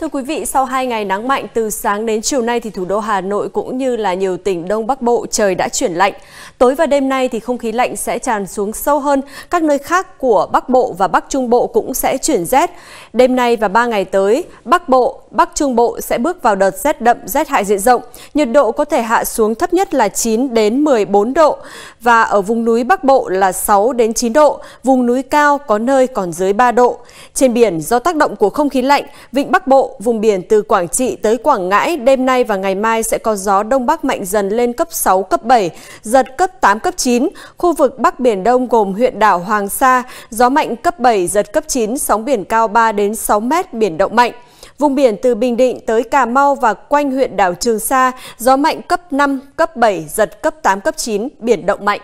Thưa quý vị, sau 2 ngày nắng mạnh từ sáng đến chiều nay thì thủ đô Hà Nội cũng như là nhiều tỉnh Đông Bắc Bộ trời đã chuyển lạnh. Tối và đêm nay thì không khí lạnh sẽ tràn xuống sâu hơn, các nơi khác của Bắc Bộ và Bắc Trung Bộ cũng sẽ chuyển rét. Đêm nay và 3 ngày tới, Bắc Bộ, Bắc Trung Bộ sẽ bước vào đợt rét đậm, rét hại diện rộng. Nhiệt độ có thể hạ xuống thấp nhất là 9 đến 14 độ và ở vùng núi Bắc Bộ là 6 đến 9 độ, vùng núi cao có nơi còn dưới 3 độ. Trên biển do tác động của không khí lạnh, vịnh Bắc Bộ vùng biển từ Quảng Trị tới Quảng Ngãi đêm nay và ngày mai sẽ có gió đông bắc mạnh dần lên cấp 6, cấp 7, giật cấp 8, cấp 9. Khu vực Bắc Biển Đông gồm huyện đảo Hoàng Sa, gió mạnh cấp 7, giật cấp 9, sóng biển cao 3 đến 6 mét, biển động mạnh. Vùng biển từ Bình Định tới Cà Mau và quanh huyện đảo Trường Sa, gió mạnh cấp 5, cấp 7, giật cấp 8, cấp 9, biển động mạnh.